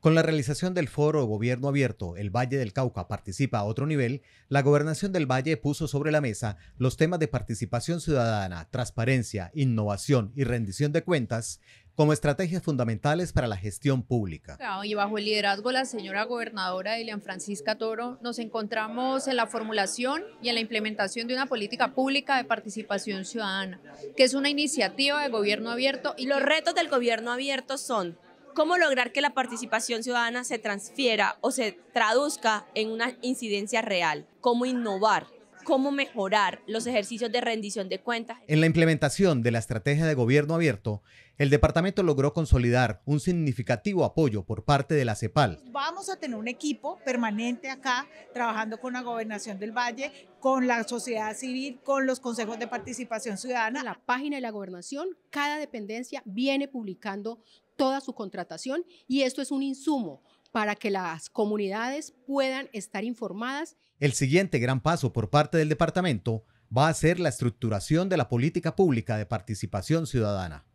Con la realización del foro Gobierno Abierto, el Valle del Cauca participa a otro nivel, la gobernación del Valle puso sobre la mesa los temas de participación ciudadana, transparencia, innovación y rendición de cuentas como estrategias fundamentales para la gestión pública. Ah, y bajo el liderazgo de la señora gobernadora Elian Francisca Toro, nos encontramos en la formulación y en la implementación de una política pública de participación ciudadana, que es una iniciativa de gobierno abierto. Y los retos del gobierno abierto son ¿Cómo lograr que la participación ciudadana se transfiera o se traduzca en una incidencia real? ¿Cómo innovar? ¿Cómo mejorar los ejercicios de rendición de cuentas? En la implementación de la estrategia de gobierno abierto, el departamento logró consolidar un significativo apoyo por parte de la CEPAL. Vamos a tener un equipo permanente acá, trabajando con la gobernación del Valle, con la sociedad civil, con los consejos de participación ciudadana. En La página de la gobernación, cada dependencia viene publicando toda su contratación y esto es un insumo para que las comunidades puedan estar informadas. El siguiente gran paso por parte del departamento va a ser la estructuración de la política pública de participación ciudadana.